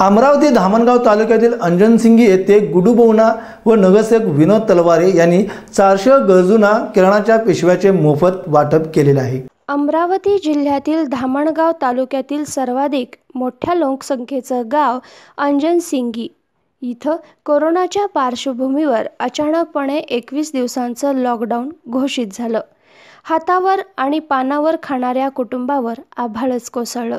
अमरावती धामणगाव तालुक्यातील अंजनसिंगी येथे गुडुबोना व नगरसेवक विनोद तलवारे यांनी चारशे गरजूंना किराणाच्या पिशव्याचे मोफत वाटप केलेले आहे अमरावती जिल्ह्यातील धामणगाव तालुक्यातील सर्वाधिक मोठ्या लोकसंख्येचं गाव अंजनसिंगी इथं कोरोनाच्या पार्श्वभूमीवर अचानकपणे एकवीस दिवसांचं लॉकडाऊन घोषित झालं हातावर आणि पानावर खाणाऱ्या कुटुंबावर आभाळच कोसळलं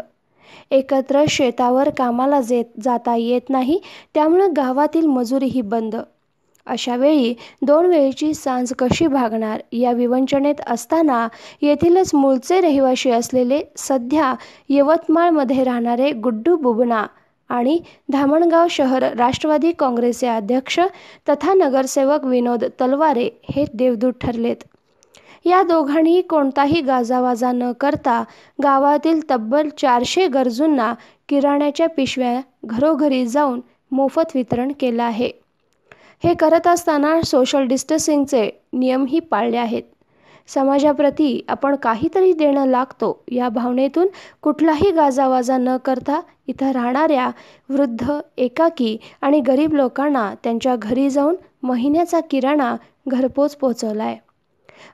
एकत्र शेतावर कामाला जे जाता येत नाही त्यामुळं गावातील मजुरीही बंद अशावेळी दोन वेळेची सांज कशी भागणार या विवंचनेत असताना येथीलच मूळचे रहिवाशी असलेले सध्या यवतमाळमध्ये राहणारे गुड्डू बुबना आणि धामणगाव शहर राष्ट्रवादी काँग्रेसचे अध्यक्ष तथा नगरसेवक विनोद तलवारे हे देवदूत ठरलेत या दोघांनी कोणताही गाजावाजा न करता गावातील तब्बल चारशे गरजूंना किराण्याच्या पिशव्या घरोघरी जाऊन मोफत वितरण केलं आहे हे करत असताना सोशल डिस्टन्सिंगचे नियमही पाळले आहेत समाजाप्रती आपण काहीतरी देणं लागतो या भावनेतून कुठलाही गाजावाजा न करता इथं राहणाऱ्या वृद्ध एकाकी आणि गरीब लोकांना त्यांच्या घरी जाऊन महिन्याचा किराणा घरपोच पोचवला आहे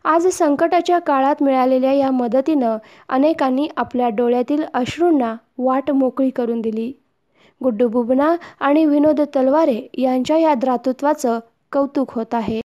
आज संकटाच्या काळात मिळालेल्या या मदतीनं अनेकांनी आपल्या डोळ्यातील अश्रूंना वाट मोकळी करून दिली गुड्डू बुबना आणि विनोद तलवारे यांच्या या द्रातृत्वाचं कौतुक होत आहे